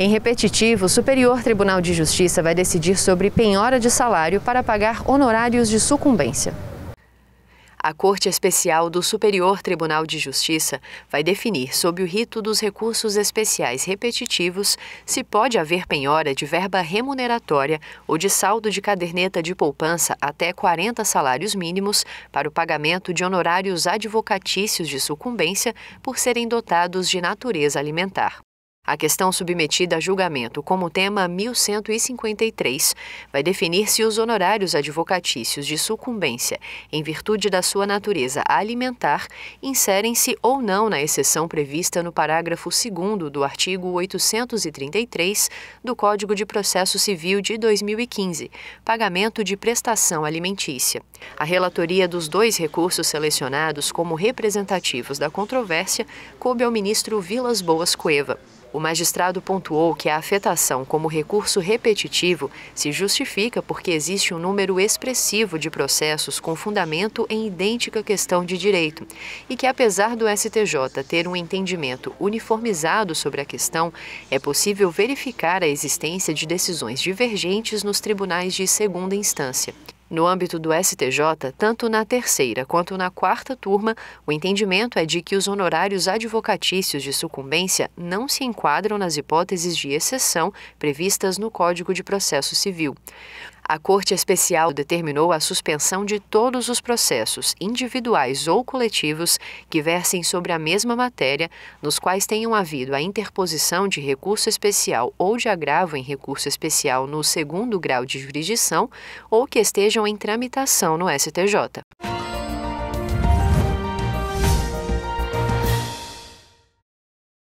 Em repetitivo, o Superior Tribunal de Justiça vai decidir sobre penhora de salário para pagar honorários de sucumbência. A Corte Especial do Superior Tribunal de Justiça vai definir, sob o rito dos recursos especiais repetitivos, se pode haver penhora de verba remuneratória ou de saldo de caderneta de poupança até 40 salários mínimos para o pagamento de honorários advocatícios de sucumbência por serem dotados de natureza alimentar. A questão submetida a julgamento como tema 1153 vai definir se os honorários advocatícios de sucumbência, em virtude da sua natureza alimentar, inserem-se ou não na exceção prevista no parágrafo 2 do artigo 833 do Código de Processo Civil de 2015, pagamento de prestação alimentícia. A relatoria dos dois recursos selecionados como representativos da controvérsia coube ao ministro Vilas Boas Cueva. O magistrado pontuou que a afetação como recurso repetitivo se justifica porque existe um número expressivo de processos com fundamento em idêntica questão de direito e que, apesar do STJ ter um entendimento uniformizado sobre a questão, é possível verificar a existência de decisões divergentes nos tribunais de segunda instância. No âmbito do STJ, tanto na terceira quanto na quarta turma, o entendimento é de que os honorários advocatícios de sucumbência não se enquadram nas hipóteses de exceção previstas no Código de Processo Civil a Corte Especial determinou a suspensão de todos os processos, individuais ou coletivos, que versem sobre a mesma matéria, nos quais tenham havido a interposição de recurso especial ou de agravo em recurso especial no segundo grau de jurisdição ou que estejam em tramitação no STJ.